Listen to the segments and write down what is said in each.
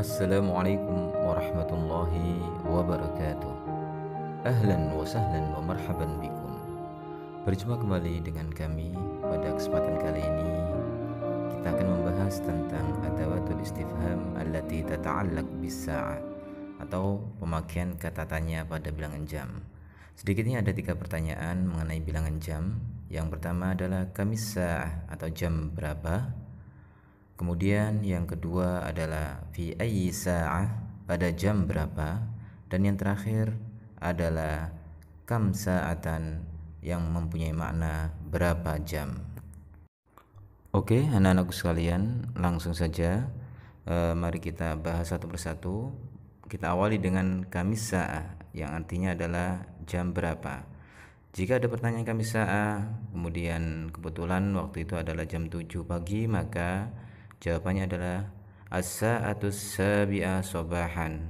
Assalamualaikum warahmatullahi wabarakatuh Ahlan wa sahlan wa marhaban bikum Berjumpa kembali dengan kami Pada kesempatan kali ini Kita akan membahas tentang Adawatul istifham Allati tata'allak bisa'ah Atau pemakaian kata tanya pada bilangan jam Sedikitnya ada tiga pertanyaan mengenai bilangan jam Yang pertama adalah kamisah atau jam berapa Kemudian yang kedua adalah fi ayyi sa'ah pada jam berapa dan yang terakhir adalah kam sa'atan yang mempunyai makna berapa jam. Oke, anak-anakku sekalian, langsung saja eh, mari kita bahas satu persatu. Kita awali dengan kamis sa'ah yang artinya adalah jam berapa. Jika ada pertanyaan kamis sa'ah, kemudian kebetulan waktu itu adalah jam 7 pagi, maka Jawabannya adalah as-sa'atus sabi'a sobahan.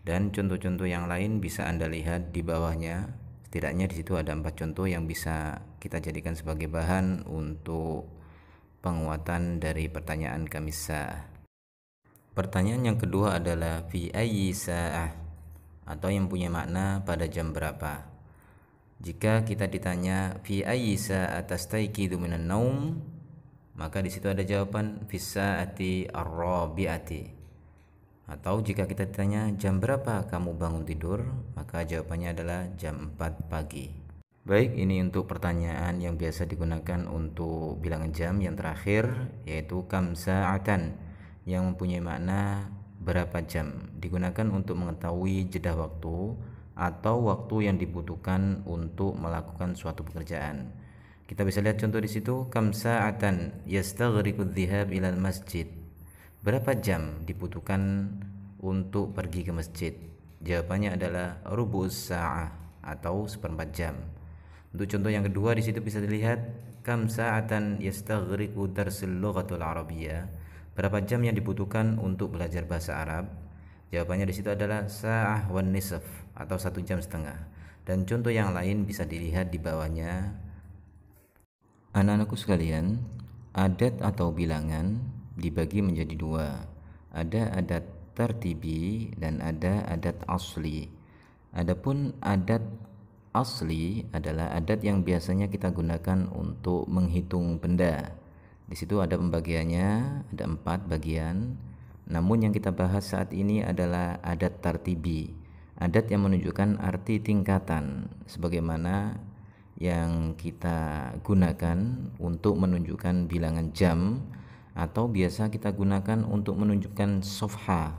Dan contoh-contoh yang lain bisa Anda lihat di bawahnya. Setidaknya di situ ada empat contoh yang bisa kita jadikan sebagai bahan untuk penguatan dari pertanyaan kamisa. Pertanyaan yang kedua adalah fi ayyi sa'ah atau yang punya makna pada jam berapa. Jika kita ditanya fi ayyi atas taiqidu minan naum, maka di situ ada jawaban fisaati arrobiati atau jika kita tanya jam berapa kamu bangun tidur maka jawabannya adalah jam 4 pagi baik ini untuk pertanyaan yang biasa digunakan untuk bilangan jam yang terakhir yaitu kam sa'atan yang mempunyai makna berapa jam digunakan untuk mengetahui jeda waktu atau waktu yang dibutuhkan untuk melakukan suatu pekerjaan kita bisa lihat contoh di situ kam sa'atan yastaghriqu dhihab ila masjid. Berapa jam dibutuhkan untuk pergi ke masjid? Jawabannya adalah rubus sa'ah atau seperempat jam. Untuk contoh yang kedua di situ bisa dilihat kam sa'atan yastaghriqu darsul lughatul arabiyyah. Berapa jam yang dibutuhkan untuk belajar bahasa Arab? Jawabannya di situ adalah sa'ah wan nisf atau satu jam setengah. Dan contoh yang lain bisa dilihat di bawahnya Anak-anakku sekalian, adat atau bilangan dibagi menjadi dua. Ada adat tertibi dan ada adat asli. Adapun adat asli adalah adat yang biasanya kita gunakan untuk menghitung benda. Di situ ada pembagiannya, ada empat bagian. Namun yang kita bahas saat ini adalah adat tertibi. adat yang menunjukkan arti tingkatan, sebagaimana yang kita gunakan untuk menunjukkan bilangan jam atau biasa kita gunakan untuk menunjukkan sofha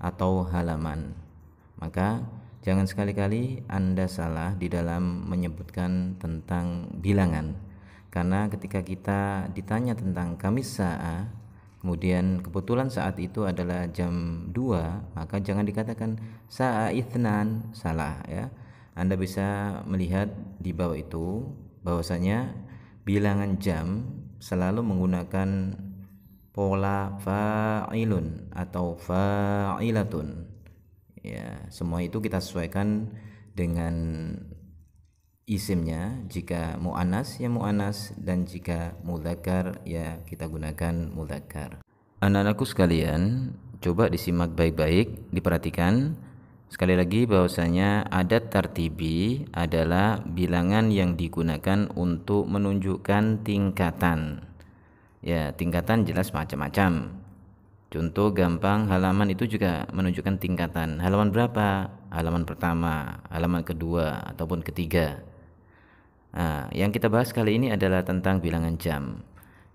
atau halaman maka jangan sekali-kali Anda salah di dalam menyebutkan tentang bilangan karena ketika kita ditanya tentang Kamis Sa'a kemudian kebetulan saat itu adalah jam 2 maka jangan dikatakan Sa'a Ithnan salah ya anda bisa melihat di bawah itu bahwasanya bilangan jam selalu menggunakan pola fa'ilun atau fa'ilatun. Ya, semua itu kita sesuaikan dengan isimnya jika mu'anas ya mu'anas dan jika mudzakkar ya kita gunakan mudzakkar anak-anakku sekalian coba disimak baik-baik diperhatikan Sekali lagi bahwasanya adat tartibi adalah bilangan yang digunakan untuk menunjukkan tingkatan. Ya, tingkatan jelas macam-macam. Contoh gampang halaman itu juga menunjukkan tingkatan. Halaman berapa? Halaman pertama, halaman kedua ataupun ketiga. Nah, yang kita bahas kali ini adalah tentang bilangan jam.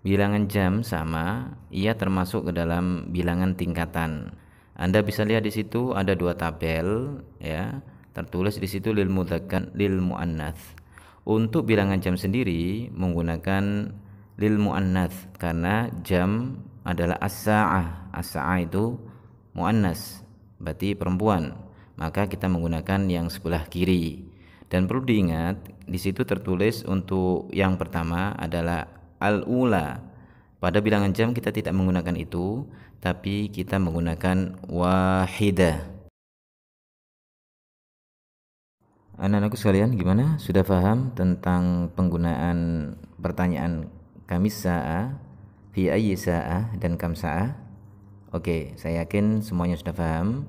Bilangan jam sama, ia termasuk ke dalam bilangan tingkatan anda bisa lihat di situ ada dua tabel ya, tertulis di situ lil mudzakkar lil muannats. Untuk bilangan jam sendiri menggunakan lil muannats karena jam adalah as-sa'ah. As-sa'ah itu muannas, berarti perempuan. Maka kita menggunakan yang sebelah kiri. Dan perlu diingat, di situ tertulis untuk yang pertama adalah al-ula pada bilangan jam kita tidak menggunakan itu, tapi kita menggunakan wahida. Anak-anakku sekalian, gimana? Sudah paham tentang penggunaan pertanyaan kamis sa'a, fi ayyi sa'a dan kam sa'a? Oke, saya yakin semuanya sudah paham.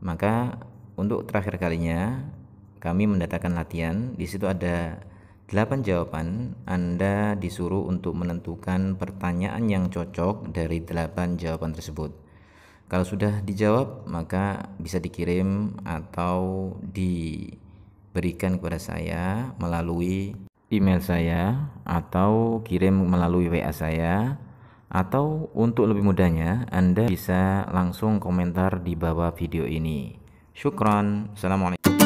Maka untuk terakhir kalinya kami mendatangkan latihan. Di situ ada 8 jawaban Anda disuruh untuk menentukan pertanyaan yang cocok dari 8 jawaban tersebut. Kalau sudah dijawab, maka bisa dikirim atau diberikan kepada saya melalui email saya atau kirim melalui WA saya atau untuk lebih mudahnya, Anda bisa langsung komentar di bawah video ini. Syukron. Assalamualaikum.